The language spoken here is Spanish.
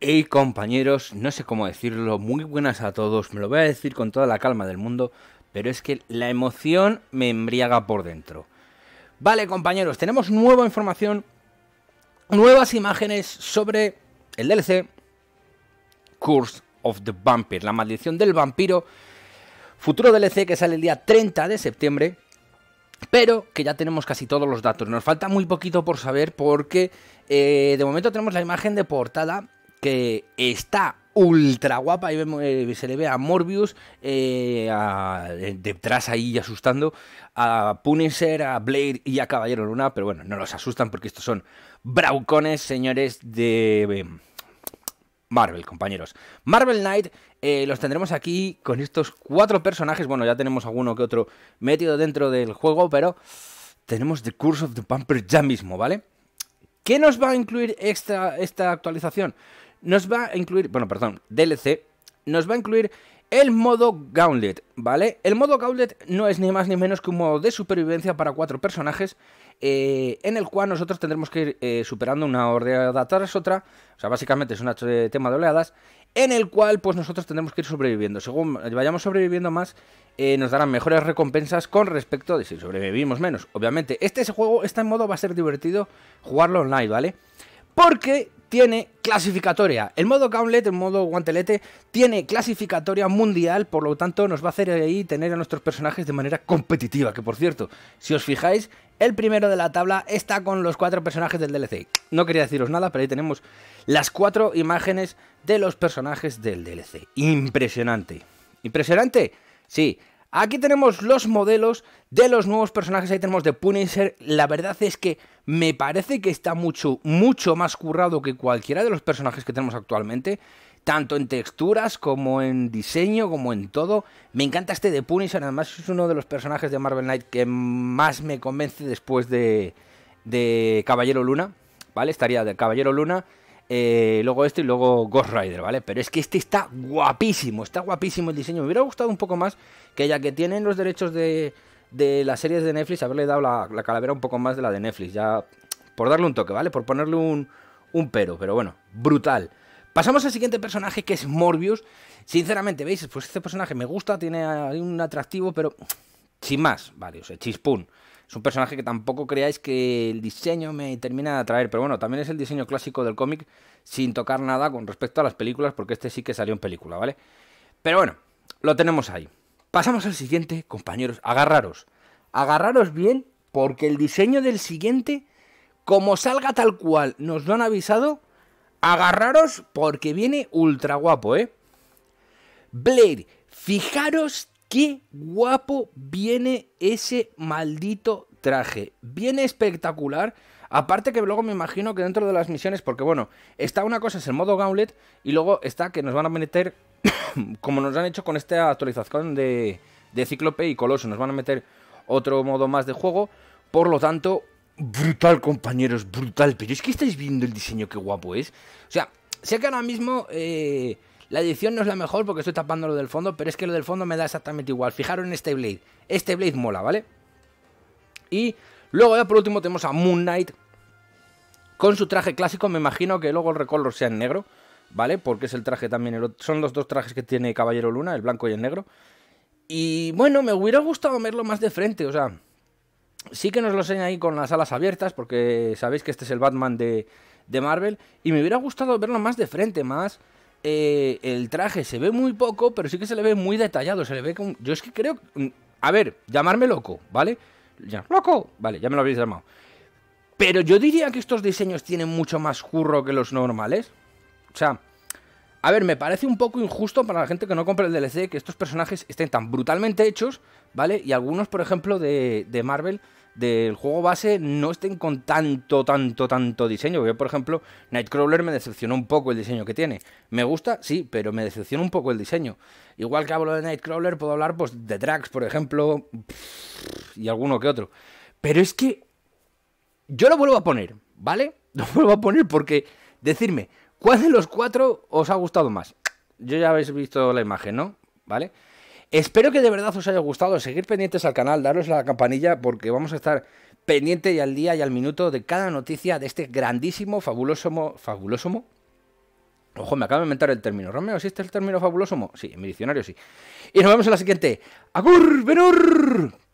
Hey compañeros, no sé cómo decirlo, muy buenas a todos, me lo voy a decir con toda la calma del mundo, pero es que la emoción me embriaga por dentro. Vale compañeros, tenemos nueva información, nuevas imágenes sobre el DLC Curse of the Vampire, la maldición del vampiro, futuro DLC que sale el día 30 de septiembre, pero que ya tenemos casi todos los datos. Nos falta muy poquito por saber porque eh, de momento tenemos la imagen de portada que está ultra guapa. Ahí eh, se le ve a Morbius eh, eh, detrás ahí asustando a Punisher, a Blade y a Caballero Luna. Pero bueno, no los asustan porque estos son braucones, señores de. Marvel, compañeros. Marvel Knight los tendremos aquí con estos cuatro personajes. Bueno, ya tenemos alguno que otro metido dentro del juego, pero tenemos The Curse of the Pumper ya mismo, ¿vale? ¿Qué nos va a incluir esta, esta actualización? nos va a incluir, bueno, perdón, DLC, nos va a incluir el modo Gauntlet, ¿vale? El modo Gauntlet no es ni más ni menos que un modo de supervivencia para cuatro personajes, eh, en el cual nosotros tendremos que ir eh, superando una oleada tras otra, o sea, básicamente es un tema de oleadas, en el cual pues nosotros tendremos que ir sobreviviendo. Según vayamos sobreviviendo más, eh, nos darán mejores recompensas con respecto de si sobrevivimos menos. Obviamente, este juego, este modo va a ser divertido jugarlo online, ¿vale? Porque tiene clasificatoria. El modo gauntlet, el modo guantelete, tiene clasificatoria mundial, por lo tanto nos va a hacer ahí tener a nuestros personajes de manera competitiva, que por cierto, si os fijáis, el primero de la tabla está con los cuatro personajes del DLC. No quería deciros nada, pero ahí tenemos las cuatro imágenes de los personajes del DLC. Impresionante. Impresionante. Sí, Aquí tenemos los modelos de los nuevos personajes. Ahí tenemos de Punisher. La verdad es que me parece que está mucho, mucho más currado que cualquiera de los personajes que tenemos actualmente, tanto en texturas como en diseño, como en todo. Me encanta este de Punisher, además es uno de los personajes de Marvel Knight que más me convence después de, de Caballero Luna, ¿vale? Estaría de Caballero Luna. Eh, luego este y luego Ghost Rider, ¿vale? Pero es que este está guapísimo, está guapísimo el diseño. Me hubiera gustado un poco más que ya que tienen los derechos de, de las series de Netflix, haberle dado la, calavera un poco más de la de Netflix. Ya por darle un toque, ¿vale? Por ponerle un, un pero, pero bueno, brutal. Pasamos al siguiente personaje que es Morbius. Sinceramente, ¿veis? Pues este personaje me gusta, tiene un atractivo, pero sin más, vale, o sea, chispún. Es un personaje que tampoco creáis que el diseño me termina de atraer, pero bueno, también es el diseño clásico del cómic sin tocar nada con respecto a las películas, porque este sí que salió en película, ¿vale? Pero bueno, lo tenemos ahí. Pasamos al siguiente, compañeros. Agarraros. Agarraros bien porque el diseño del siguiente, como salga tal cual nos lo han avisado, agarraros porque viene ultra guapo, ¿eh? Blair, fijaros qué guapo viene ese maldito traje. Viene espectacular. Aparte que luego me imagino que dentro de las misiones, porque bueno, está una cosa es el modo gauntlet y luego está que nos van a meter como nos han hecho con esta actualización de, Ciclope Cíclope y Coloso, nos van a meter otro modo más de juego. Por lo tanto, brutal, compañeros, brutal. Pero es que estáis viendo el diseño, que guapo es. O sea, sé que ahora mismo eh, la edición no es la mejor porque estoy tapando lo del fondo, pero es que lo del fondo me da exactamente igual. Fijaros en este Blade. Este Blade mola, ¿vale? Y luego ya por último tenemos a Moon Knight con su traje clásico. Me imagino que luego el recolor sea en negro. ¿vale? Porque es el traje también, son los dos trajes que tiene Caballero Luna, el blanco y el negro. Y bueno, me hubiera gustado verlo más de frente, o sea, sí que nos lo enseña ahí con las alas abiertas, porque sabéis que este es el Batman de, Marvel, y me hubiera gustado verlo más de frente, más... Eh, el traje se ve muy poco, pero sí que se le ve muy detallado, se le ve como Yo es que creo... Mm, a ver, llamarme loco, ¿vale? loco, vale, ya me lo habéis llamado. Pero yo diría que estos diseños tienen mucho más curro que los normales. O sea, a ver, me parece un poco injusto para la gente que no compra el DLC que estos personajes estén tan brutalmente hechos, ¿vale? Y algunos, por ejemplo, de, Marvel, del juego base, no estén con tanto, tanto, tanto diseño. Yo, por ejemplo, Nightcrawler me decepcionó un poco el diseño que tiene. Me gusta, sí, pero me decepciona un poco el diseño. Igual que hablo de Nightcrawler, puedo hablar pues, de Drax, por ejemplo, y alguno que otro. Pero es que yo lo vuelvo a poner, ¿vale? Lo vuelvo a poner porque decirme, ¿Cuál de los cuatro os ha gustado más? Yo ya habéis visto la imagen, ¿no? ¿Vale? Espero que de verdad os haya gustado. Seguir pendientes al canal, daros la campanilla porque vamos a estar pendiente y al día y al minuto de cada noticia de este grandísimo, fabuloso, fabulosomo. Ojo, me acabo de inventar el término. Romeo, ¿existe el término fabuloso? Sí, en mi diccionario sí. Y nos vemos en la siguiente. ¡Agur, venur!